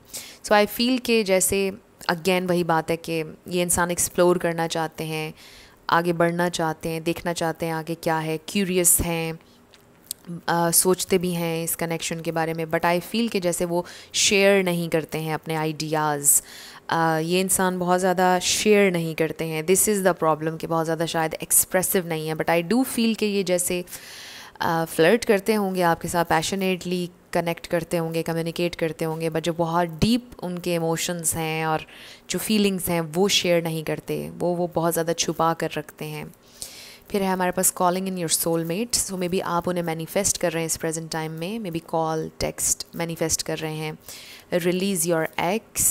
Speaker 1: so I feel के जैसे अगेन वही बात है कि ये इंसान एक्सप्लोर करना चाहते हैं आगे बढ़ना चाहते हैं देखना चाहते हैं आगे क्या है क्यूरियस हैं आ, सोचते भी हैं इस कनेक्शन के बारे में बट आई फील कि जैसे वो शेयर नहीं करते हैं अपने आइडियाज़ ये इंसान बहुत ज़्यादा शेयर नहीं करते हैं दिस इज़ द प्रॉब्लम कि बहुत ज़्यादा शायद एक्सप्रेसिव नहीं है बट आई डू फील कि ये जैसे फ्लर्ट करते होंगे आपके साथ पैशनेटली कनेक्ट करते होंगे कम्युनिकेट करते होंगे बट जो बहुत डीप उनके इमोशंस हैं और जो फीलिंग्स हैं वो शेयर नहीं करते वो वो बहुत ज़्यादा छुपा कर रखते हैं फिर है हमारे पास calling in your soulmate so मे बी आप उन्हें मैनिफेस्ट कर रहे हैं इस प्रेजेंट टाइम में maybe call text manifest कर रहे हैं रिलीज़ योर एक्स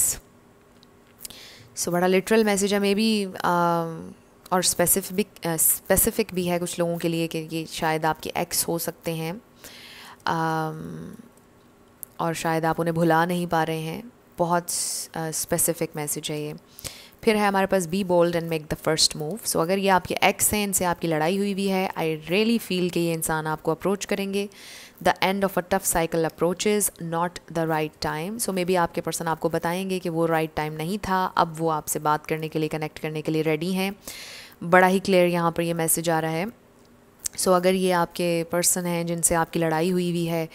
Speaker 1: सो बड़ा लिटरल मैसेज है मे बी um, और स्पेसिफिक स्पेसिफिक uh, भी है कुछ लोगों के लिए कि ये शायद आपके एक्स हो सकते हैं um, और शायद आप उन्हें भुला नहीं पा रहे हैं बहुत स्पेसिफिक मैसेज है ये फिर है हमारे पास be bold and make the first move so अगर ये आपके एक्स हैं इनसे आपकी लड़ाई हुई भी है आई रियली फील कि ये इंसान आपको अप्रोच करेंगे the end of a tough cycle approaches not the right time so may be आपके पर्सन आपको बताएंगे कि वो राइट right टाइम नहीं था अब वो आपसे बात करने के लिए कनेक्ट करने के लिए रेडी हैं बड़ा ही क्लियर यहाँ पर ये मैसेज आ रहा है सो so, अगर ये आपके पर्सन हैं जिनसे आपकी लड़ाई हुई हुई है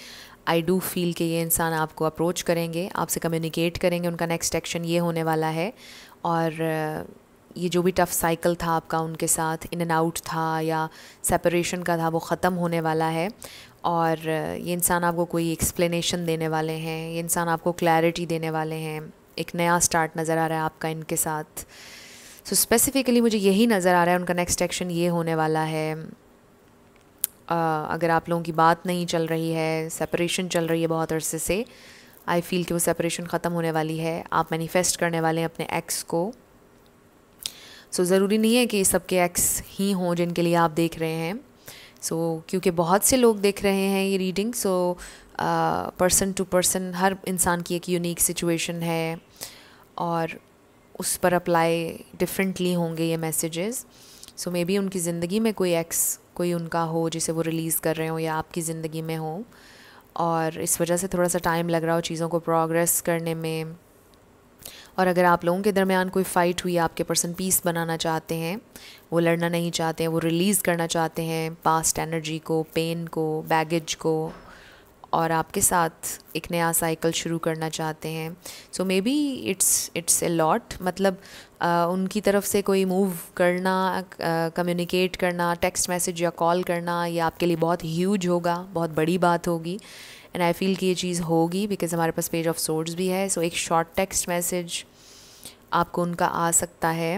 Speaker 1: आई डू फील कि ये इंसान आपको अप्रोच करेंगे आपसे कम्युनिकेट करेंगे उनका नेक्स्ट एक्शन ये होने वाला है और ये जो भी टफ़ साइकिल था आपका उनके साथ इन एंड आउट था या सेपरेशन का था वो ख़त्म होने वाला है और ये इंसान आपको कोई एक्सप्लेनेशन देने वाले हैं ये इंसान आपको क्लैरिटी देने वाले हैं एक नया स्टार्ट नज़र आ रहा है आपका इनके साथ सो so स्पेसिफ़िकली मुझे यही नज़र आ रहा है उनका नेक्स्ट एक्शन ये होने वाला है अगर आप लोगों की बात नहीं चल रही है सेपरेशन चल रही है बहुत अरसे से आई फील कि वो सेपरेशन ख़त्म होने वाली है आप मैनिफेस्ट करने वाले हैं अपने एक्स को सो so, ज़रूरी नहीं है कि सबके एक्स ही हों जिनके लिए आप देख रहे हैं सो so, क्योंकि बहुत से लोग देख रहे हैं ये reading so person to person हर इंसान की एक यूनिक सिचुएशन है और उस पर अप्लाई डिफरेंटली होंगे ये मैसेजेस सो मे बी उनकी ज़िंदगी में कोई एक्स कोई उनका हो जिसे वो रिलीज़ कर रहे हो या आपकी ज़िंदगी में हो और इस वजह से थोड़ा सा टाइम लग रहा हो चीज़ों को प्रोग्रेस करने में और अगर आप लोगों के दरमियान कोई फ़ाइट हुई आपके पर्सन पीस बनाना चाहते हैं वो लड़ना नहीं चाहते हैं वो रिलीज़ करना चाहते हैं पास्ट एनर्जी को पेन को बैगेज को और आपके साथ एक नया साइकिल शुरू करना चाहते हैं so may be it's it's a lot मतलब आ, उनकी तरफ से कोई मूव करना कम्युनिकेट करना टेक्स्ट मैसेज या कॉल करना ये आपके लिए बहुत ह्यूज होगा बहुत बड़ी बात होगी एंड आई फील कि ये चीज़ होगी बिकॉज हमारे पास पेज ऑफ सोर्स भी है सो so, एक शॉर्ट टेक्स्ट मैसेज आपको उनका आ सकता है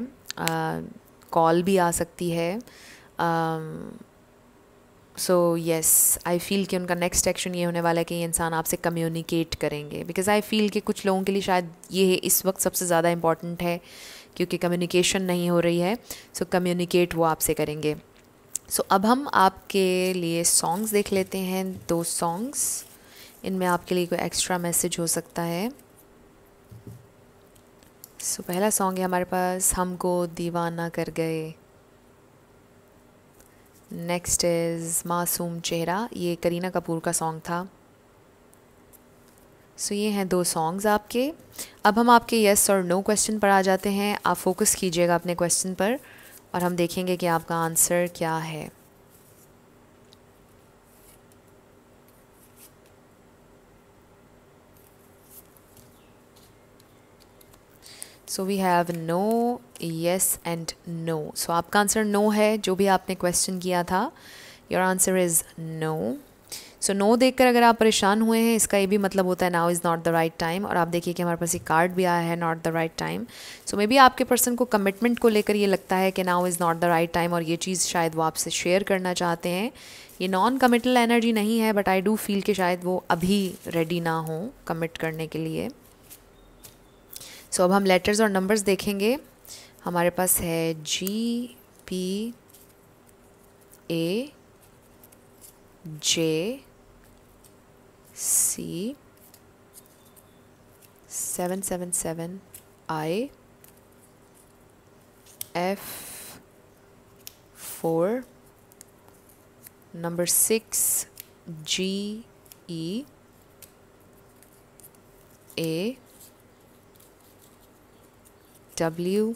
Speaker 1: कॉल भी आ सकती है आ, सो येस आई फील कि उनका नेक्स्ट एक्शन ये होने वाला है कि ये इंसान आपसे कम्युनिकेट करेंगे बिकॉज आई फील कि कुछ लोगों के लिए शायद ये इस वक्त सबसे ज़्यादा इम्पॉर्टेंट है क्योंकि कम्युनिकेशन नहीं हो रही है सो so, कम्युनिकेट वो आपसे करेंगे सो so, अब हम आपके लिए सॉन्ग्स देख लेते हैं दो सॉन्ग्स इनमें आपके लिए कोई एक्स्ट्रा मैसेज हो सकता है सो so, पहला सॉन्ग है हमारे पास हमको दीवाना कर गए नेक्स्ट इज़ मासूम चेहरा ये करीना कपूर का सॉन्ग था सो so, ये हैं दो सॉन्ग्स आपके अब हम आपके येस और नो क्वेश्चन पर आ जाते हैं आप फोकस कीजिएगा अपने क्वेश्चन पर और हम देखेंगे कि आपका आंसर क्या है so we have no yes and no so आपका आंसर नो है जो भी आपने क्वेश्चन किया था your answer is no so no देख कर अगर आप परेशान हुए हैं इसका ये भी मतलब होता है now is not the right time और आप देखिए कि हमारे पास ये कार्ड भी आया है not the right time so may be आपके पर्सन को कमिटमेंट को लेकर ये लगता है कि now is not the right time और ये चीज़ शायद वो आपसे शेयर करना चाहते हैं ये नॉन कमिटल एनर्जी नहीं है बट आई डू फील कि शायद वो अभी रेडी ना हो कमिट करने के लिए सो so, अब हम लेटर्स और नंबर्स देखेंगे हमारे पास है G P A J C seven seven seven I F four number six G E A W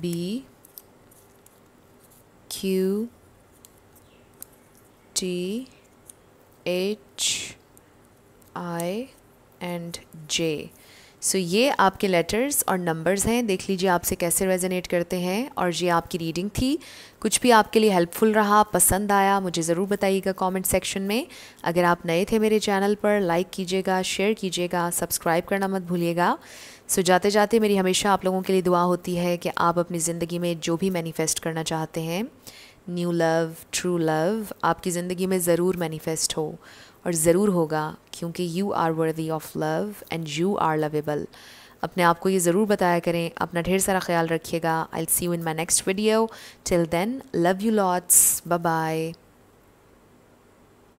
Speaker 1: B Q T H I and J so so, ये आपके लेटर्स और नंबर्स हैं देख लीजिए आपसे कैसे रेजोनेट करते हैं और ये आपकी रीडिंग थी कुछ भी आपके लिए हेल्पफुल रहा पसंद आया मुझे ज़रूर बताइएगा कमेंट सेक्शन में अगर आप नए थे मेरे चैनल पर लाइक कीजिएगा शेयर कीजिएगा सब्सक्राइब करना मत भूलिएगा सो so, जाते जाते मेरी हमेशा आप लोगों के लिए दुआ होती है कि आप अपनी ज़िंदगी में जो भी मैनीफेस्ट करना चाहते हैं न्यू लव ट्रू लव आपकी ज़िंदगी में ज़रूर मैनीफेस्ट हो और ज़रूर होगा क्योंकि you are worthy of love and you are lovable अपने आप को ये ज़रूर बताया करें अपना ढेर सारा ख्याल रखिएगा I see you in my next video till then love you lots bye